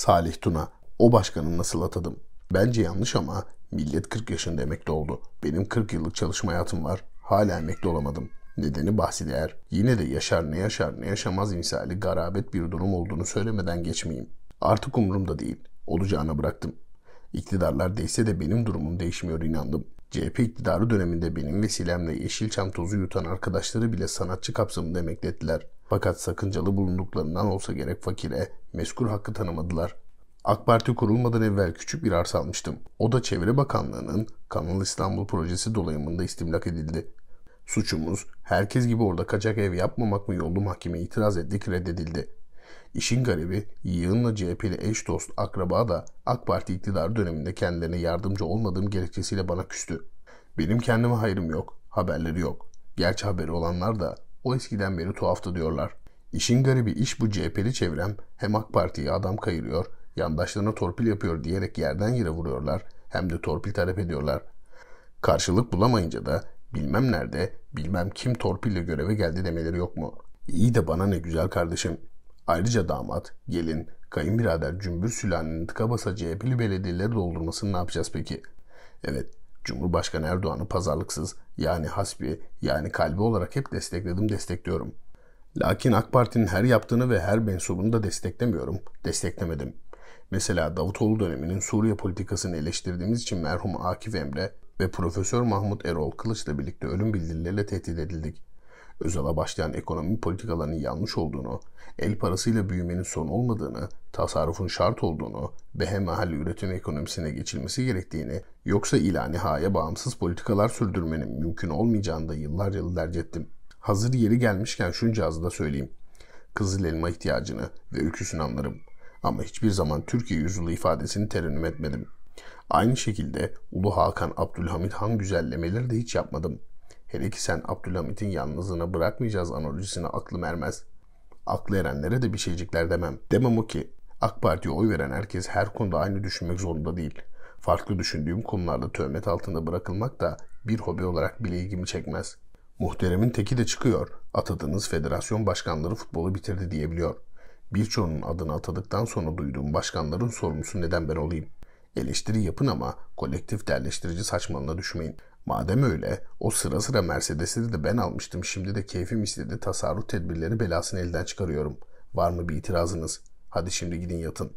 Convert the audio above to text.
Salih Tuna. O başkanı nasıl atadım? Bence yanlış ama millet 40 yaşında emekli oldu. Benim 40 yıllık çalışma hayatım var. Hala emekli olamadım. Nedeni bahsi değer. Yine de yaşar ne yaşar ne yaşamaz misali garabet bir durum olduğunu söylemeden geçmeyeyim. Artık umurumda değil. Olacağına bıraktım. İktidarlar değse de benim durumum değişmiyor inandım. CHP iktidarı döneminde benim vesilemle Yeşilçam tozu yutan arkadaşları bile sanatçı kapsamında emekli ettiler. Fakat sakıncalı bulunduklarından olsa gerek fakire meskur hakkı tanımadılar. AK Parti kurulmadan evvel küçük bir arsa almıştım. O da Çevre Bakanlığı'nın Kanal İstanbul projesi dolayımında istimlak edildi. Suçumuz herkes gibi orada kaçak ev yapmamak mı yollu mahkeme itiraz ettik reddedildi. İşin garibi yığınla CHP'li eş dost akraba da AK Parti iktidar döneminde kendilerine yardımcı olmadığım gerekçesiyle bana küstü. Benim kendime hayrım yok, haberleri yok. Gerçi haberi olanlar da o eskiden beri tuhaftı diyorlar. İşin garibi iş bu CHP'li çevrem hem AK Parti'ye adam kayırıyor, yandaşlarına torpil yapıyor diyerek yerden yere vuruyorlar hem de torpil talep ediyorlar. Karşılık bulamayınca da bilmem nerede, bilmem kim torpille göreve geldi demeleri yok mu? İyi de bana ne güzel kardeşim. Ayrıca damat, gelin, kayınbirader cümbür sülalenin tıka basa CHP'li belediyeleri doldurmasını ne yapacağız peki? Evet, Cumhurbaşkanı Erdoğan'ı pazarlıksız yani hasbi yani kalbi olarak hep destekledim destekliyorum. Lakin AK Parti'nin her yaptığını ve her mensubunu da desteklemiyorum, desteklemedim. Mesela Davutoğlu döneminin Suriye politikasını eleştirdiğimiz için merhum Akif Emre ve Profesör Mahmut Erol Kılıç'la birlikte ölüm bildirileriyle tehdit edildik. Özal'a başlayan ekonomi politikalarının yanlış olduğunu, el parasıyla büyümenin son olmadığını, tasarrufun şart olduğunu, behem mahalle üretim ekonomisine geçilmesi gerektiğini, yoksa ilani haya bağımsız politikalar sürdürmenin mümkün olmayacağını da yıllar yıllarca ettim. Hazır yeri gelmişken şunca az da söyleyeyim. Kızıl elma ihtiyacını ve öyküsünü anlarım. Ama hiçbir zaman Türkiye yüzyılı ifadesini terennüm etmedim. Aynı şekilde Ulu Hakan Abdülhamid Han güzellemeleri de hiç yapmadım.'' Hele ki sen Abdülhamit'in yalnızlığına bırakmayacağız analojisine aklım ermez. Aklı erenlere de bir şeycikler demem. Demem o ki AK Parti'ye oy veren herkes her konuda aynı düşünmek zorunda değil. Farklı düşündüğüm konularda töhmet altında bırakılmak da bir hobi olarak bile ilgimi çekmez. Muhteremin teki de çıkıyor. Atadığınız federasyon başkanları futbolu bitirdi diyebiliyor. Birçoğunun adını atadıktan sonra duyduğum başkanların sorumlusu neden ben olayım? Eleştiri yapın ama kolektif derleştirici saçmalığına düşmeyin. Madem öyle, o sıra sıra Mercedes'i de ben almıştım. Şimdi de keyfim istedi. Tasarruf tedbirleri belasını elden çıkarıyorum. Var mı bir itirazınız? Hadi şimdi gidin yatın.